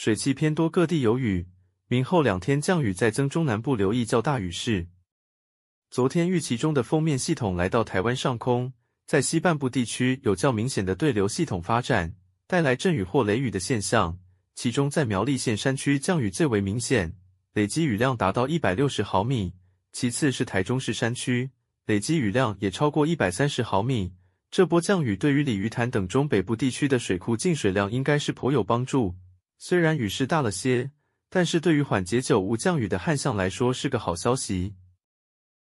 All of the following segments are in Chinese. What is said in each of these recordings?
水汽偏多，各地有雨。明后两天降雨再增，中南部留意较大雨势。昨天预期中的封面系统来到台湾上空，在西半部地区有较明显的对流系统发展，带来阵雨或雷雨的现象。其中在苗栗县山区降雨最为明显，累积雨量达到一百六十毫米；其次是台中市山区，累积雨量也超过一百三十毫米。这波降雨对于鲤鱼潭等中北部地区的水库进水量应该是颇有帮助。虽然雨势大了些，但是对于缓解久无降雨的旱象来说是个好消息。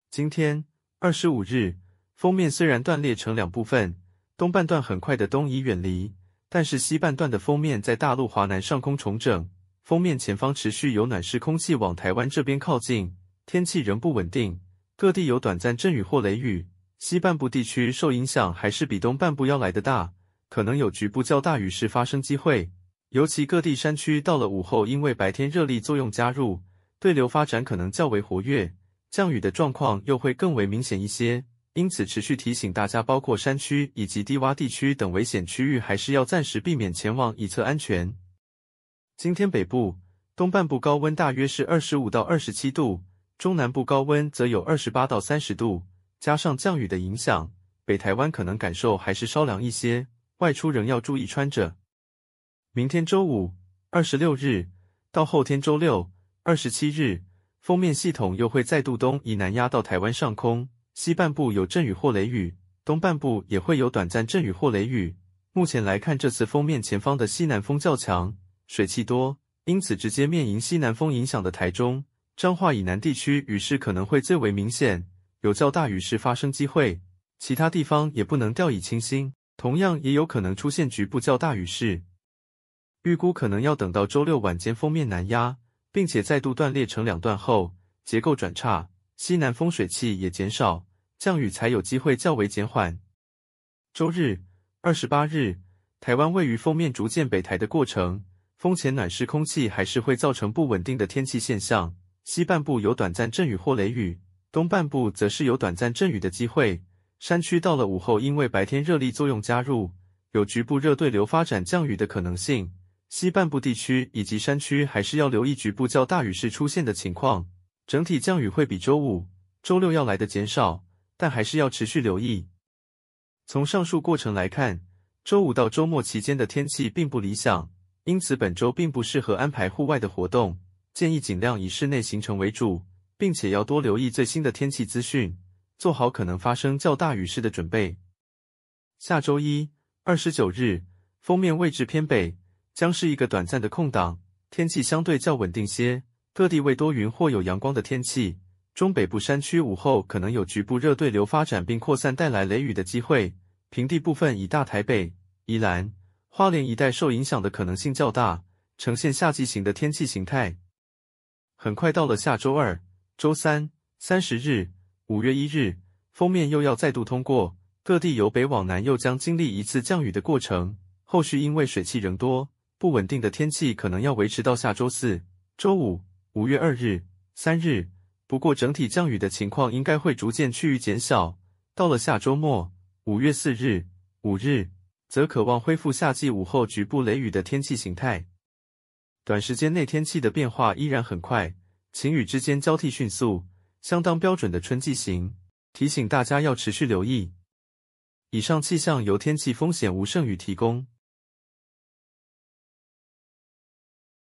今天二十五日，封面虽然断裂成两部分，东半段很快的东移远离，但是西半段的封面在大陆华南上空重整，封面前方持续有暖湿空气往台湾这边靠近，天气仍不稳定，各地有短暂阵雨或雷雨。西半部地区受影响还是比东半部要来的大，可能有局部较大雨势发生机会。尤其各地山区，到了午后，因为白天热力作用加入，对流发展可能较为活跃，降雨的状况又会更为明显一些。因此，持续提醒大家，包括山区以及低洼地区等危险区域，还是要暂时避免前往，以测安全。今天北部、东半部高温大约是二十五到二十七度，中南部高温则有二十八到三十度，加上降雨的影响，北台湾可能感受还是稍凉一些，外出仍要注意穿着。明天周五二十六日到后天周六二十七日，封面系统又会再度东移南压到台湾上空，西半部有阵雨或雷雨，东半部也会有短暂阵雨或雷雨。目前来看，这次封面前方的西南风较强，水汽多，因此直接面迎西南风影响的台中、彰化以南地区雨势可能会最为明显，有较大雨势发生机会。其他地方也不能掉以轻心，同样也有可能出现局部较大雨势。预估可能要等到周六晚间，封面南压，并且再度断裂成两段后，结构转差，西南风水气也减少，降雨才有机会较为减缓。周日、二十八日，台湾位于封面逐渐北台的过程，风前暖湿空气还是会造成不稳定的天气现象，西半部有短暂阵雨或雷雨，东半部则是有短暂阵雨的机会。山区到了午后，因为白天热力作用加入，有局部热对流发展降雨的可能性。西半部地区以及山区还是要留意局部较大雨势出现的情况。整体降雨会比周五、周六要来的减少，但还是要持续留意。从上述过程来看，周五到周末期间的天气并不理想，因此本周并不适合安排户外的活动，建议尽量以室内行程为主，并且要多留意最新的天气资讯，做好可能发生较大雨势的准备。下周一，二十九日，封面位置偏北。将是一个短暂的空档，天气相对较稳定些，各地为多云或有阳光的天气。中北部山区午后可能有局部热对流发展并扩散，带来雷雨的机会。平地部分以大台北、宜兰、花莲一带受影响的可能性较大，呈现夏季型的天气形态。很快到了下周二、周三、三十日、五月一日，封面又要再度通过，各地由北往南又将经历一次降雨的过程。后续因为水汽仍多。不稳定的天气可能要维持到下周四、周五、五月二日、三日。不过，整体降雨的情况应该会逐渐趋于减小。到了下周末，五月四日、五日，则渴望恢复夏季午后局部雷雨的天气形态。短时间内天气的变化依然很快，晴雨之间交替迅速，相当标准的春季型。提醒大家要持续留意。以上气象由天气风险无剩余提供。